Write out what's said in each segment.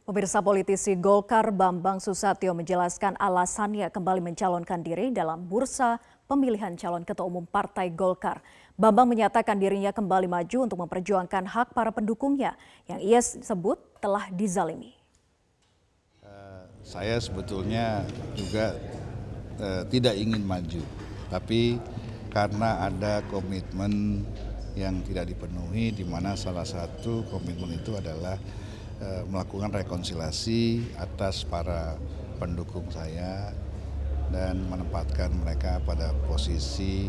Pemirsa politisi Golkar Bambang Susatyo menjelaskan alasannya kembali mencalonkan diri dalam bursa pemilihan calon ketua umum Partai Golkar. Bambang menyatakan dirinya kembali maju untuk memperjuangkan hak para pendukungnya yang ia sebut telah dizalimi. Eh, saya sebetulnya juga eh, tidak ingin maju, tapi karena ada komitmen yang tidak dipenuhi di mana salah satu komitmen itu adalah Eh, melakukan rekonsiliasi atas para pendukung saya dan menempatkan mereka pada posisi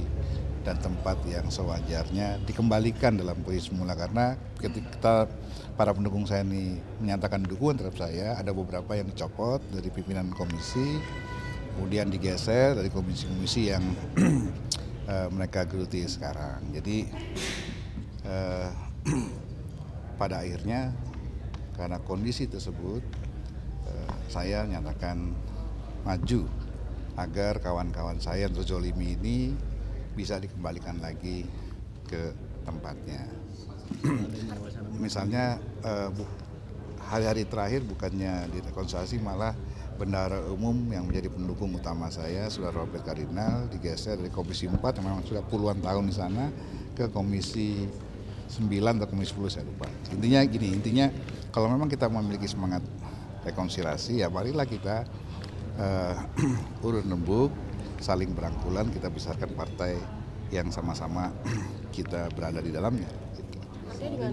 dan tempat yang sewajarnya dikembalikan dalam posisi semula karena ketika para pendukung saya ini menyatakan dukungan terhadap saya ada beberapa yang dicopot dari pimpinan komisi kemudian digeser dari komisi-komisi yang eh, mereka geluti sekarang jadi eh, pada akhirnya karena kondisi tersebut eh, saya nyatakan maju agar kawan-kawan saya yang terjolimi ini bisa dikembalikan lagi ke tempatnya. Misalnya eh, hari-hari terakhir bukannya direkonsiliasi malah bendahara umum yang menjadi pendukung utama saya, sudah Robert Kardinal, digeser dari Komisi 4 yang memang sudah puluhan tahun di sana ke Komisi 9 atau komisi 10 saya lupa. Intinya gini, intinya kalau memang kita memiliki semangat rekonsiliasi ya marilah kita uh, eh, urun nembuk, saling berangkulan, kita besarkan partai yang sama-sama kita berada di dalamnya. Gitu.